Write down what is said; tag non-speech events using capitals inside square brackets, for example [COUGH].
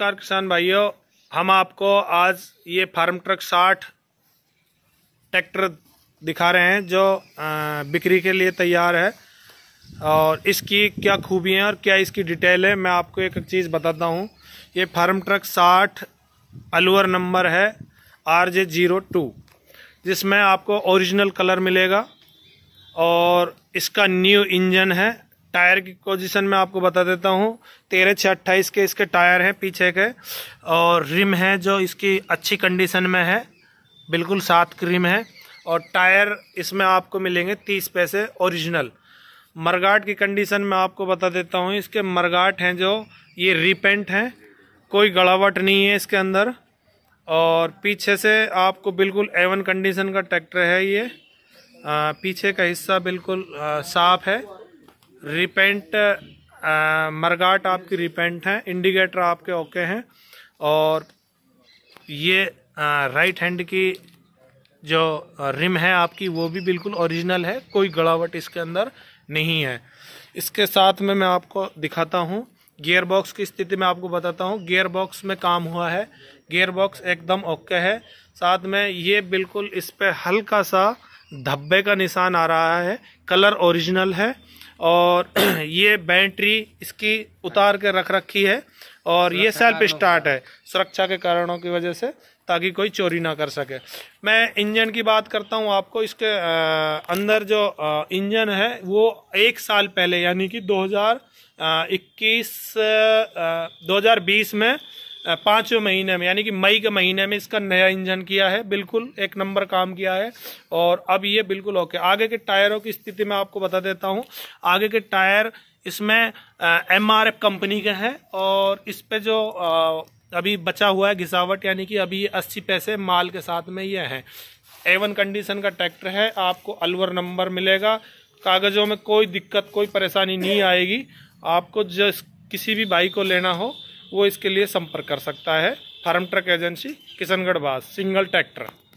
नमस्कार किसान भाइयों हम आपको आज ये फार्म ट्रक साठ ट्रैक्टर दिखा रहे हैं जो बिक्री के लिए तैयार है और इसकी क्या खूबियाँ और क्या इसकी डिटेल है मैं आपको एक चीज़ बताता हूँ ये फार्म ट्रक साठ अलवर नंबर है आर जे ज़ीरो टू जिसमें आपको ओरिजिनल कलर मिलेगा और इसका न्यू इंजन है टायर की पोजीशन में आपको बता देता हूँ तेरह छः अट्ठाईस के इसके टायर हैं पीछे के और रिम है जो इसकी अच्छी कंडीशन में है बिल्कुल सात की रिम है और टायर इसमें आपको मिलेंगे तीस पैसे ओरिजिनल मरगाट की कंडीशन में आपको बता देता हूँ इसके मरगाट हैं जो ये रिपेंट हैं कोई गड़ावट नहीं है इसके अंदर और पीछे से आपको बिल्कुल एवन कंडीशन का ट्रैक्टर है ये आ, पीछे का हिस्सा बिल्कुल साफ़ है रिपेंट मरगाट uh, आपकी रिपेंट हैं इंडिकेटर आपके ओके हैं और ये आ, राइट हैंड की जो रिम है आपकी वो भी बिल्कुल ओरिजिनल है कोई गड़ावट इसके अंदर नहीं है इसके साथ में मैं आपको दिखाता हूँ गियर बॉक्स की स्थिति में आपको बताता हूँ गियर बॉक्स में काम हुआ है गियर बॉक्स एकदम ओके है साथ में ये बिल्कुल इस पर हल्का सा धब्बे का निशान आ रहा है कलर ओरिजिनल है और [CLEARS THROAT] ये बैटरी इसकी उतार के रख रखी है और ये सेल्फ स्टार्ट है सुरक्षा के कारणों की वजह से ताकि कोई चोरी ना कर सके मैं इंजन की बात करता हूँ आपको इसके अंदर जो इंजन है वो एक साल पहले यानी कि 2021 2020 में पाँचों महीने में यानी कि मई के महीने में इसका नया इंजन किया है बिल्कुल एक नंबर काम किया है और अब ये बिल्कुल ओके आगे के टायरों की स्थिति मैं आपको बता देता हूँ आगे के टायर इसमें एम आर एफ कंपनी के हैं और इस पर जो आ, अभी बचा हुआ है घिसावट यानी कि अभी अस्सी पैसे माल के साथ में ये है एवन कंडीशन का ट्रैक्टर है आपको अलवर नंबर मिलेगा कागज़ों में कोई दिक्कत कोई परेशानी नहीं आएगी आपको जिस किसी भी बाइक को लेना हो वो इसके लिए संपर्क कर सकता है फार्म ट्रक एजेंसी किशनगढ़ बास सिंगल ट्रैक्टर